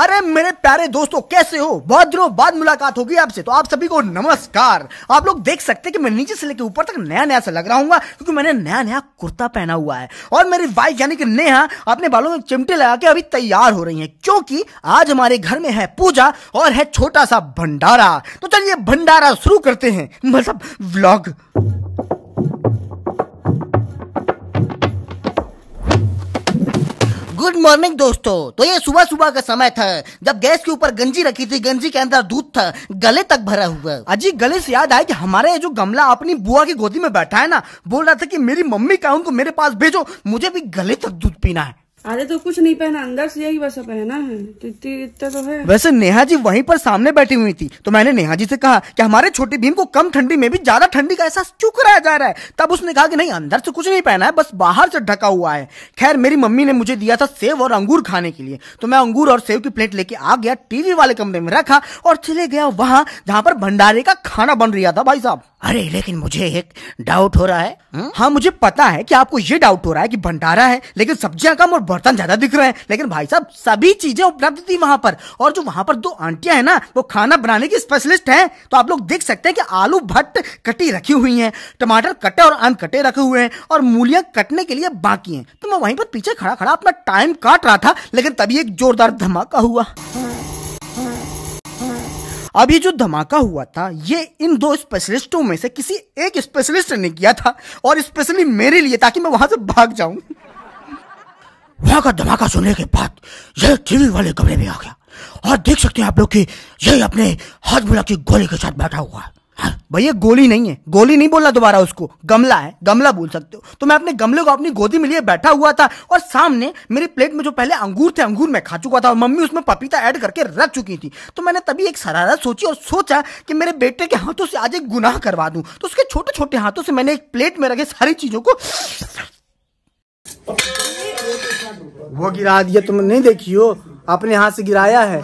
अरे मेरे प्यारे दोस्तों कैसे हो बहुत दिनों बाद मुलाकात होगी आपसे तो आप सभी को नमस्कार आप लोग देख सकते हैं कि मैं नीचे से लेकर ऊपर तक नया नया सा लग रहा हूँ क्योंकि मैंने नया नया कुर्ता पहना हुआ है और मेरी वाइफ यानी कि नेहा अपने बालों में चिमटे लगा के अभी तैयार हो रही है क्योंकि आज हमारे घर में है पूजा और है छोटा सा भंडारा तो चलिए भंडारा शुरू करते हैं मतलब व्लॉग गुड मॉर्निंग दोस्तों तो ये सुबह सुबह का समय था जब गैस के ऊपर गंजी रखी थी गंजी के अंदर दूध था गले तक भरा हुआ अजी गले से याद आया कि हमारे जो गमला अपनी बुआ की गोदी में बैठा है ना बोल रहा था कि मेरी मम्मी का उनको मेरे पास भेजो मुझे भी गले तक दूध पीना है अरे तो कुछ नहीं पहना अंदर से यही बस पहना है तो इतना तो है वैसे नेहा जी वहीं पर सामने बैठी हुई थी तो मैंने नेहा जी से कहा कि हमारे छोटे भीम को कम ठंडी में भी ज्यादा ठंडी का एहसास क्यों कराया जा रहा है तब उसने कहा कि नहीं अंदर से कुछ नहीं पहना है बस बाहर से ढका हुआ है खैर मेरी मम्मी ने मुझे दिया था सेव और अंगूर खाने के लिए तो मैं अंगूर और सेव की प्लेट लेके आ गया टीवी वाले कमरे में रखा और चले गया वहां जहां पर भंडारे का खाना बन रहा था भाई साहब अरे लेकिन मुझे एक डाउट हो रहा है हुँ? हाँ मुझे पता है कि आपको ये डाउट हो रहा है कि भंडारा है लेकिन सब्जियां कम और बर्तन ज्यादा दिख रहे हैं लेकिन भाई साहब सभी चीजें उपलब्ध थी वहां पर और जो वहां पर दो आंटियां हैं ना वो खाना बनाने की स्पेशलिस्ट हैं तो आप लोग देख सकते हैं कि आलू भट्ट कटी रखी हुई है टमाटर कटे और अन कटे रखे हुए हैं और मूलियां कटने के लिए बाकी है तो मैं वहीं पर पीछे खड़ा खड़ा अपना टाइम काट रहा था लेकिन तभी एक जोरदार धमाका हुआ अब ये जो धमाका हुआ था ये इन दो स्पेशलिस्टों में से किसी एक स्पेशलिस्ट ने किया था और स्पेशली मेरे लिए ताकि मैं वहां से भाग जाऊं वहां का धमाका सुनने के बाद यह टीवी वाले कमरे में आ गया और देख सकते हैं आप लोग कि ये अपने हाथ मिला की गोली के साथ बैठा हुआ है भैया गोली नहीं है गोली नहीं बोलना दोबारा उसको गमला है गमला बोल सकते हो तो मैं अपने गमले को अपनी गोदी में लिए बैठा हुआ था और सामने मेरी प्लेट में जो पहले अंगूर थे अंगूर मैं खा चुका था और मम्मी उसमें पपीता ऐड करके रख चुकी थी तो मैंने तभी एक शरारत सोची और सोचा कि मेरे बेटे के हाथों से आज एक गुनाह करवा दूं तो उसके छोटे छोटे हाथों से मैंने एक प्लेट में रखे सारी चीजों को वो गिरा दिया तुमने नहीं देखी हो अपने हाथ से गिराया है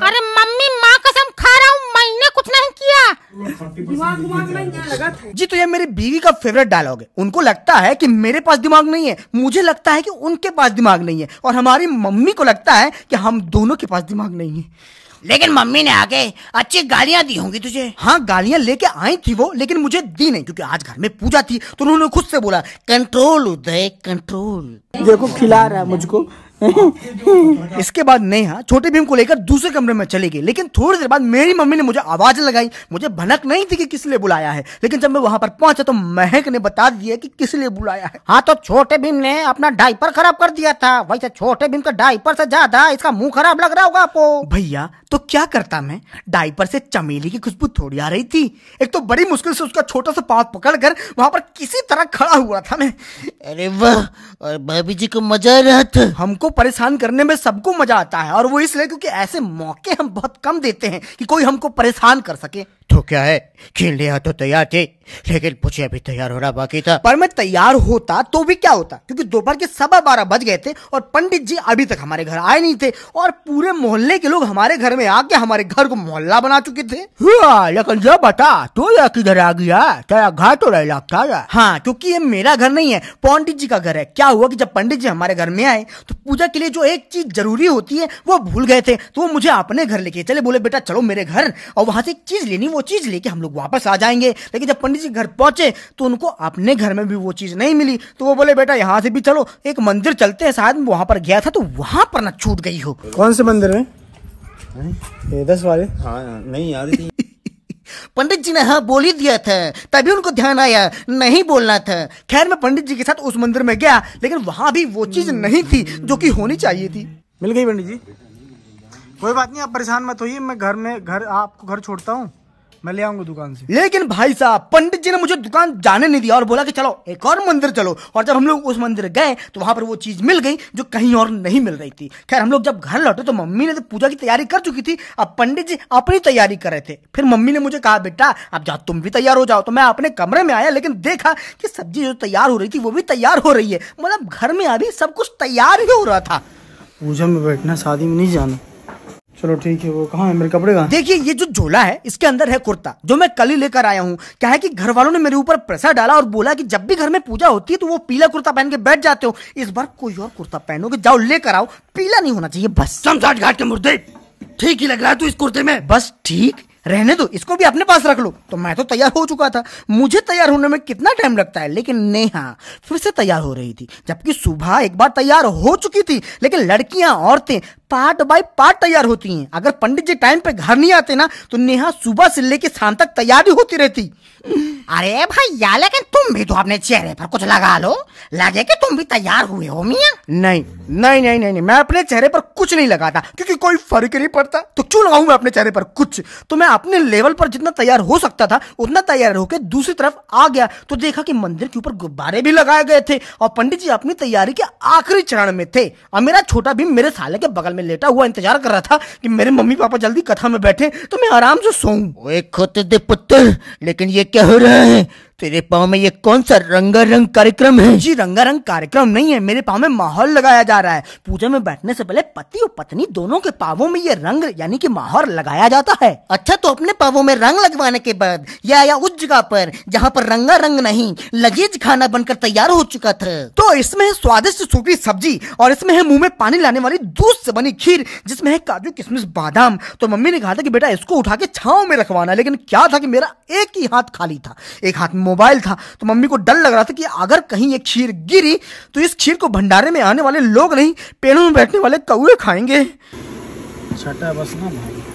जी तो ये मेरी बीवी का फेवरेट डायलॉग है उनको लगता है कि मेरे पास दिमाग नहीं है मुझे लगता है कि उनके पास दिमाग नहीं है और हमारी मम्मी को लगता है कि हम दोनों के पास दिमाग नहीं है लेकिन मम्मी ने आके अच्छी गालियां दी होंगी तुझे हाँ गालियां लेके आई थी वो लेकिन मुझे दी नहीं क्योंकि आज घर में पूजा थी तो उन्होंने खुद से बोला कंट्रोल उदय कंट्रोल देखो खिला रहा है मुझको इसके बाद नेहा छोटे भीम को लेकर दूसरे कमरे में चली गई लेकिन थोड़ी देर बाद मेरी मम्मी ने मुझे आवाज लगाई मुझे भनक नहीं थी कि किस लिए बुलाया है लेकिन जब मैं वहां पर पहुंचा तो महक ने बता दिया कि किस लिए बुलाया है हाँ तो छोटे भीम ने अपना डाइपर खराब कर दिया था वैसे छोटे भीम का डाइपर से ज्यादा इसका मुंह खराब लग रहा होगा आपको भैया तो क्या करता मैं डाइपर से चमेली की खुशबू थोड़ी आ रही थी एक तो बड़ी मुश्किल से उसका छोटा सा पाँव पकड़ कर वहाँ पर किसी तरह खड़ा हुआ था मैं अरे वाह और भाभी जी को मजा आ रहा था हमको को परेशान करने में सबको मजा आता है और वो इसलिए क्योंकि ऐसे मौके हम बहुत कम देते हैं कि कोई हमको परेशान कर सके तो क्या है खेलने तो तैयार थे लेकिन मुझे अभी तैयार होना बाकी था पर मैं तैयार होता तो भी क्या होता क्योंकि दोपहर के सवा बारह बज गए थे और पंडित जी अभी तक हमारे घर आए नहीं थे और पूरे मोहल्ले के लोग हमारे घर में आके हमारे घर को मोहल्ला बना चुके थे लेकिन जब बता तो ये किधर आ गया तेरा घर तो नहीं लगता है हाँ क्योंकि ये मेरा घर नहीं है पंडित जी का घर है क्या हुआ कि जब पंडित जी हमारे घर में आए तो पूजा के लिए जो एक चीज जरूरी होती है वो भूल गए थे तो वो मुझे अपने घर लेके चले बोले बेटा चलो मेरे घर और वहां से एक चीज लेनी वो चीज लेके हम लोग वापस आ जाएंगे लेकिन जब पंडित पंडित जी घर पहुंचे तो उनको अपने घर में भी वो चीज़ नहीं मिली तो वो बोले बेटा यहाँ से भी चलो एक मंदिर चलते हैं शायद वहाँ पर गया था तो वहाँ पर ना छूट गई हो कौन से मंदिर में दस वाले हाँ नहीं यार पंडित जी ने हाँ बोल ही दिया था तभी उनको ध्यान आया नहीं बोलना था खैर मैं पंडित जी के साथ उस मंदिर में गया लेकिन वहाँ भी वो चीज़ नहीं थी जो कि होनी चाहिए थी मिल गई पंडित जी कोई बात नहीं आप परेशान मत होइए मैं घर में घर आपको घर छोड़ता हूँ मैं ले आऊंगा दुकान से लेकिन भाई साहब पंडित जी ने मुझे दुकान जाने नहीं दिया और बोला कि चलो एक और मंदिर चलो और जब हम लोग उस मंदिर गए तो वहां पर वो चीज मिल गई जो कहीं और नहीं मिल रही थी खैर हम लोग जब घर लौटे तो मम्मी ने तो पूजा की तैयारी कर चुकी थी अब पंडित जी अपनी तैयारी कर रहे थे फिर मम्मी ने मुझे कहा बेटा अब जा तुम भी तैयार हो जाओ तो मैं अपने कमरे में आया लेकिन देखा कि सब्जी जो तैयार हो रही थी वो भी तैयार हो रही है मतलब घर में अभी सब कुछ तैयार ही हो रहा था पूजा में बैठना शादी में नहीं जाना चलो ठीक है वो कहाँ है मेरे कपड़े कहाँ देखिए ये जो झोला है इसके अंदर है कुर्ता जो मैं कल ही लेकर आया हूँ क्या है कि घर वालों ने मेरे ऊपर प्रेशर डाला और बोला कि जब भी घर में पूजा होती है तो वो पीला कुर्ता पहन के बैठ जाते हो इस बार कोई और कुर्ता पहनोगे जाओ लेकर आओ पीला नहीं होना चाहिए बस समझाट घाट के मुर्दे ठीक ही लग रहा है तू इस कुर्ते में बस ठीक रहने दो इसको भी अपने पास रख लो तो मैं तो तैयार हो चुका था मुझे तैयार होने में कितना टाइम लगता है लेकिन नेहा फिर से तैयार हो रही थी जबकि सुबह एक बार तैयार हो चुकी थी लेकिन लड़कियां औरतें पार्ट बाय पार्ट तैयार होती हैं अगर पंडित जी टाइम पे घर नहीं आते ना तो नेहा सुबह से लेके शाम तक तैयारी होती रहती अरे भैया लेकिन तुम भी तो अपने चेहरे पर कुछ लगा लो लगे कि तुम भी तैयार हुए हो मिया नहीं नहीं नहीं नहीं, नहीं मैं अपने चेहरे पर कुछ नहीं लगाता क्योंकि कोई फर्क नहीं पड़ता तो क्यों लगाऊं मैं अपने चेहरे पर कुछ तो मैं अपने लेवल पर जितना तैयार हो सकता था उतना तैयार होकर दूसरी तरफ आ गया तो देखा की मंदिर के ऊपर गुब्बारे भी लगाए गए थे और पंडित जी अपनी तैयारी के आखिरी चरण में थे और मेरा छोटा भी मेरे साले के बगल में लेटा हुआ इंतजार कर रहा था कि मेरे मम्मी पापा जल्दी कथा में बैठे तो मैं आराम से सोऊं ओए खोते दे पुत्र लेकिन ये क्या हो रहा है तेरे पाँव में ये कौन सा रंगा रंग कार्यक्रम है जी रंगा रंग कार्यक्रम नहीं है मेरे पाँव में माहौल लगाया जा रहा है पूजा में बैठने से पहले पति और पत्नी दोनों के पावों में ये रंग यानी कि माहौल लगाया जाता है अच्छा तो अपने पावों में रंग लगवाने के बाद या या उस जगह पर जहाँ पर रंग नहीं लगेज खाना बनकर तैयार हो चुका था तो तो इसमें है स्वादिष्ट सूखी सब्जी और इसमें है मुंह में पानी लाने वाली दूध से बनी खीर जिसमें है काजू किशमिश बादाम तो मम्मी ने कहा था कि बेटा इसको उठा के छाव में रखवाना लेकिन क्या था कि मेरा एक ही हाथ खाली था एक हाथ में मोबाइल था तो मम्मी को डर लग रहा था कि अगर कहीं ये खीर गिरी तो इस खीर को भंडारे में आने वाले लोग नहीं पेड़ों में बैठने वाले कौए खाएंगे छठा बस ना भाई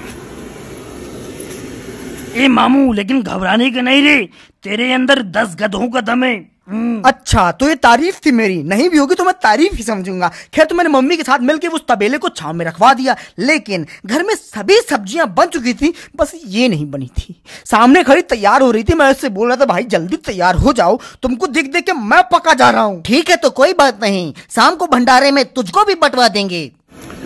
ए मामू लेकिन घबराने का नहीं रे तेरे अंदर दस गधों का दम है हम्म। अच्छा तो ये तारीफ थी मेरी नहीं भी होगी तो मैं तारीफ ही समझूंगा खैर तो मैंने मम्मी के साथ मिलकर उस तबेले को छाव में रखवा दिया लेकिन घर में सभी सब्जियां बन चुकी थी बस ये नहीं बनी थी सामने खड़ी तैयार हो रही थी मैं उससे बोल रहा था भाई जल्दी तैयार हो जाओ तुमको देख देख के मैं पका जा रहा हूँ ठीक है तो कोई बात नहीं शाम को भंडारे में तुझको भी बंटवा देंगे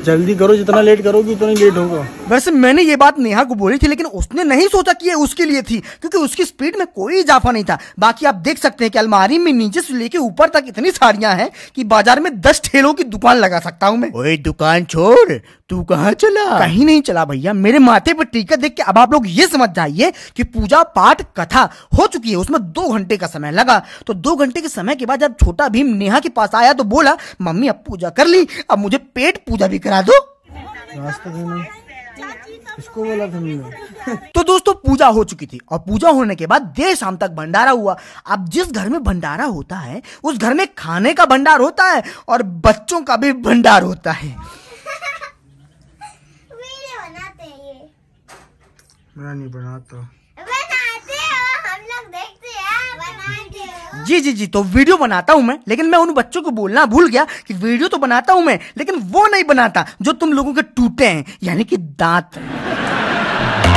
जल्दी करो जितना लेट करोगे उतना ही लेट होगा वैसे मैंने ये बात नेहा को बोली थी लेकिन उसने नहीं सोचा कि ये उसके लिए थी क्योंकि उसकी स्पीड में कोई इजाफा नहीं था बाकी आप देख सकते हैं कि अलमारी में नीचे से लेके ऊपर तक इतनी साड़ियां हैं कि बाजार में दस ठेलों की दुकान लगा सकता हूँ मैं ओए दुकान छोड़ तू कहाँ चला कहीं नहीं चला भैया मेरे माथे पर टीका देख के अब आप लोग ये समझ जाइए कि पूजा पाठ कथा हो चुकी है उसमें दो घंटे का समय लगा तो दो घंटे के समय के बाद जब छोटा भीम नेहा के पास आया तो बोला मम्मी अब पूजा कर ली अब मुझे पेट पूजा भी करा करा दो इसको बोला था तो दोस्तों पूजा हो चुकी थी और पूजा होने के बाद देर शाम तक भंडारा हुआ अब जिस घर में भंडारा होता है उस घर में खाने का भंडार होता है और बच्चों का भी भंडार होता है मैं नहीं बनाता जी जी जी तो वीडियो बनाता हूँ मैं लेकिन मैं उन बच्चों को बोलना भूल गया कि वीडियो तो बनाता हूँ मैं लेकिन वो नहीं बनाता जो तुम लोगों के टूटे हैं यानी कि दांत